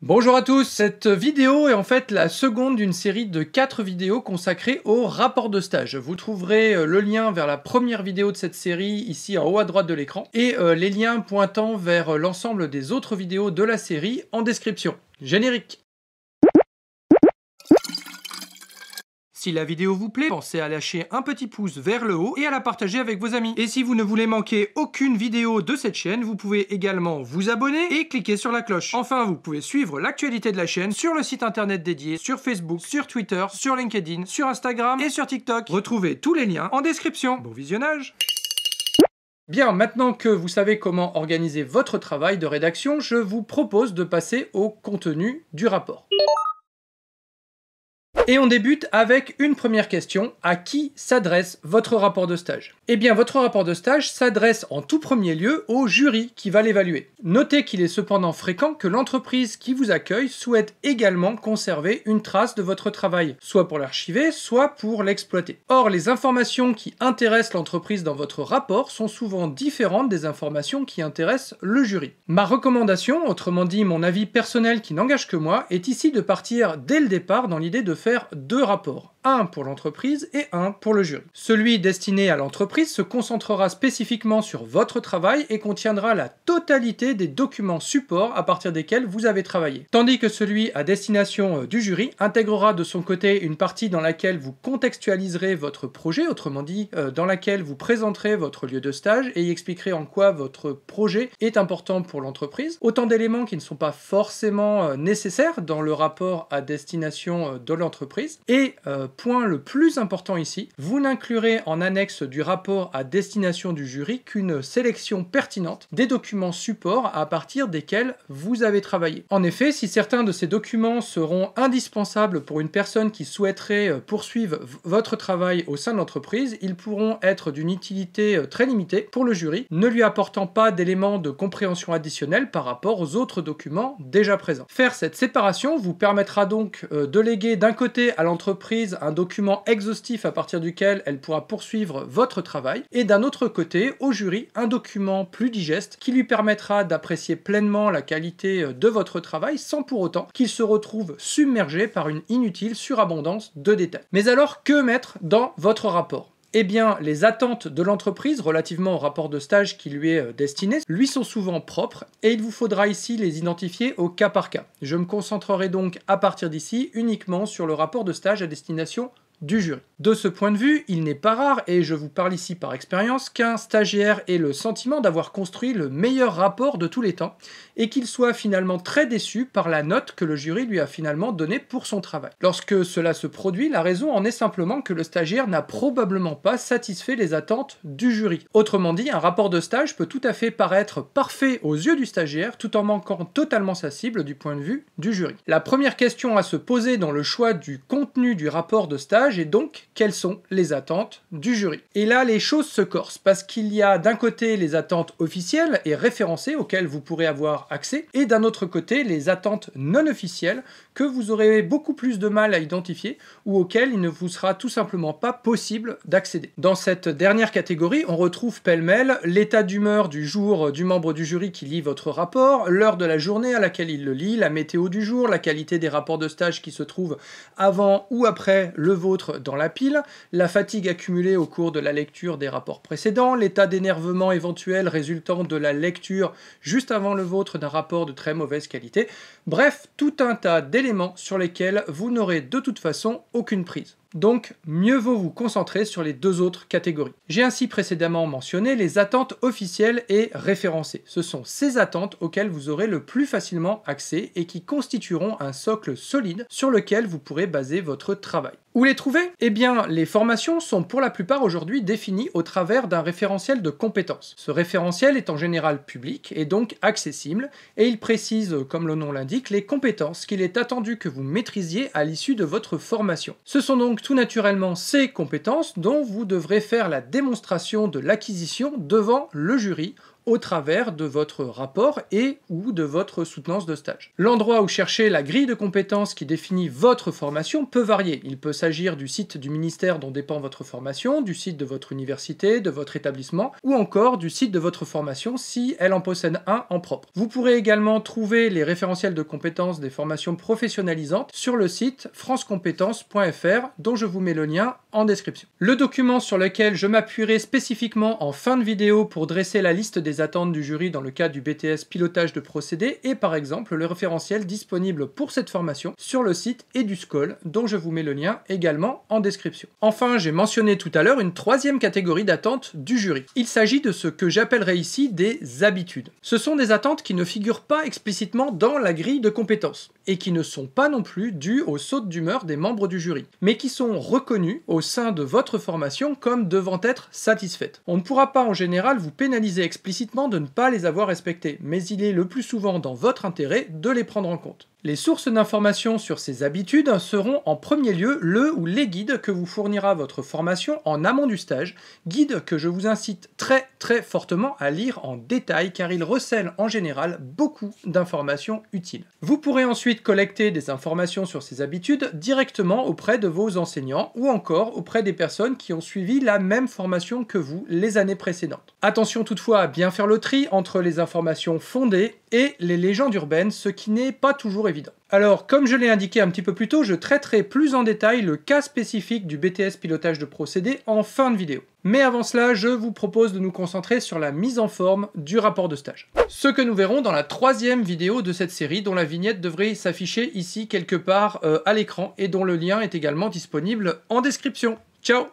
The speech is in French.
Bonjour à tous, cette vidéo est en fait la seconde d'une série de 4 vidéos consacrées au rapport de stage. Vous trouverez euh, le lien vers la première vidéo de cette série ici en haut à droite de l'écran et euh, les liens pointant vers euh, l'ensemble des autres vidéos de la série en description. Générique Si la vidéo vous plaît, pensez à lâcher un petit pouce vers le haut et à la partager avec vos amis. Et si vous ne voulez manquer aucune vidéo de cette chaîne, vous pouvez également vous abonner et cliquer sur la cloche. Enfin, vous pouvez suivre l'actualité de la chaîne sur le site internet dédié, sur Facebook, sur Twitter, sur LinkedIn, sur Instagram et sur TikTok. Retrouvez tous les liens en description. Bon visionnage Bien, maintenant que vous savez comment organiser votre travail de rédaction, je vous propose de passer au contenu du rapport. Et on débute avec une première question. À qui s'adresse votre rapport de stage Eh bien, votre rapport de stage s'adresse en tout premier lieu au jury qui va l'évaluer. Notez qu'il est cependant fréquent que l'entreprise qui vous accueille souhaite également conserver une trace de votre travail, soit pour l'archiver, soit pour l'exploiter. Or, les informations qui intéressent l'entreprise dans votre rapport sont souvent différentes des informations qui intéressent le jury. Ma recommandation, autrement dit mon avis personnel qui n'engage que moi, est ici de partir dès le départ dans l'idée de faire deux rapports un pour l'entreprise et un pour le jury. Celui destiné à l'entreprise se concentrera spécifiquement sur votre travail et contiendra la totalité des documents supports à partir desquels vous avez travaillé. Tandis que celui à destination euh, du jury intégrera de son côté une partie dans laquelle vous contextualiserez votre projet, autrement dit euh, dans laquelle vous présenterez votre lieu de stage et y expliquerez en quoi votre projet est important pour l'entreprise. Autant d'éléments qui ne sont pas forcément euh, nécessaires dans le rapport à destination de l'entreprise. Et point le plus important ici, vous n'inclurez en annexe du rapport à destination du jury qu'une sélection pertinente des documents supports à partir desquels vous avez travaillé. En effet, si certains de ces documents seront indispensables pour une personne qui souhaiterait euh, poursuivre votre travail au sein de l'entreprise, ils pourront être d'une utilité euh, très limitée pour le jury, ne lui apportant pas d'éléments de compréhension additionnelle par rapport aux autres documents déjà présents. Faire cette séparation vous permettra donc euh, de léguer d'un côté à l'entreprise un document exhaustif à partir duquel elle pourra poursuivre votre travail, et d'un autre côté, au jury, un document plus digeste qui lui permettra d'apprécier pleinement la qualité euh, de votre travail sans pour autant qu'il se retrouve submergé par une inutile surabondance de détails. Mais alors, que mettre dans votre rapport eh bien, les attentes de l'entreprise relativement au rapport de stage qui lui est euh, destiné, lui sont souvent propres et il vous faudra ici les identifier au cas par cas. Je me concentrerai donc à partir d'ici uniquement sur le rapport de stage à destination du jury. De ce point de vue, il n'est pas rare, et je vous parle ici par expérience, qu'un stagiaire ait le sentiment d'avoir construit le meilleur rapport de tous les temps, et qu'il soit finalement très déçu par la note que le jury lui a finalement donnée pour son travail. Lorsque cela se produit, la raison en est simplement que le stagiaire n'a probablement pas satisfait les attentes du jury. Autrement dit, un rapport de stage peut tout à fait paraître parfait aux yeux du stagiaire, tout en manquant totalement sa cible du point de vue du jury. La première question à se poser dans le choix du contenu du rapport de stage est donc quelles sont les attentes du jury. Et là, les choses se corsent parce qu'il y a d'un côté les attentes officielles et référencées auxquelles vous pourrez avoir accès, et d'un autre côté les attentes non officielles que vous aurez beaucoup plus de mal à identifier ou auxquelles il ne vous sera tout simplement pas possible d'accéder. Dans cette dernière catégorie, on retrouve pêle-mêle l'état d'humeur du jour du membre du jury qui lit votre rapport, l'heure de la journée à laquelle il le lit, la météo du jour, la qualité des rapports de stage qui se trouvent avant ou après le vôtre dans la pile, la fatigue accumulée au cours de la lecture des rapports précédents, l'état d'énervement éventuel résultant de la lecture juste avant le vôtre d'un rapport de très mauvaise qualité, bref, tout un tas d'éléments sur lesquels vous n'aurez de toute façon aucune prise. Donc, mieux vaut vous concentrer sur les deux autres catégories. J'ai ainsi précédemment mentionné les attentes officielles et référencées. Ce sont ces attentes auxquelles vous aurez le plus facilement accès et qui constitueront un socle solide sur lequel vous pourrez baser votre travail. Où les trouver Eh bien, les formations sont pour la plupart aujourd'hui définies au travers d'un référentiel de compétences. Ce référentiel est en général public et donc accessible, et il précise, comme le nom l'indique, les compétences qu'il est attendu que vous maîtrisiez à l'issue de votre formation. Ce sont donc tout naturellement ces compétences dont vous devrez faire la démonstration de l'acquisition devant le jury au travers de votre rapport et ou de votre soutenance de stage. L'endroit où chercher la grille de compétences qui définit votre formation peut varier. Il peut s'agir du site du ministère dont dépend votre formation, du site de votre université, de votre établissement ou encore du site de votre formation si elle en possède un en propre. Vous pourrez également trouver les référentiels de compétences des formations professionnalisantes sur le site francecompétences.fr dont je vous mets le lien en description. Le document sur lequel je m'appuierai spécifiquement en fin de vidéo pour dresser la liste des attentes du jury dans le cas du BTS pilotage de procédés et par exemple le référentiel disponible pour cette formation sur le site et EduScol dont je vous mets le lien également en description. Enfin, j'ai mentionné tout à l'heure une troisième catégorie d'attentes du jury. Il s'agit de ce que j'appellerai ici des habitudes. Ce sont des attentes qui ne figurent pas explicitement dans la grille de compétences et qui ne sont pas non plus dues aux sautes d'humeur des membres du jury, mais qui sont reconnues au sein de votre formation comme devant être satisfaites. On ne pourra pas en général vous pénaliser explicitement de ne pas les avoir respectés, mais il est le plus souvent dans votre intérêt de les prendre en compte. Les sources d'informations sur ces habitudes seront en premier lieu le ou les guides que vous fournira votre formation en amont du stage, guides que je vous incite très très fortement à lire en détail car ils recèlent en général beaucoup d'informations utiles. Vous pourrez ensuite collecter des informations sur ces habitudes directement auprès de vos enseignants ou encore auprès des personnes qui ont suivi la même formation que vous les années précédentes. Attention toutefois à bien faire le tri entre les informations fondées et les légendes urbaines, ce qui n'est pas toujours évident alors, comme je l'ai indiqué un petit peu plus tôt, je traiterai plus en détail le cas spécifique du BTS pilotage de procédés en fin de vidéo. Mais avant cela, je vous propose de nous concentrer sur la mise en forme du rapport de stage. Ce que nous verrons dans la troisième vidéo de cette série, dont la vignette devrait s'afficher ici quelque part euh, à l'écran et dont le lien est également disponible en description. Ciao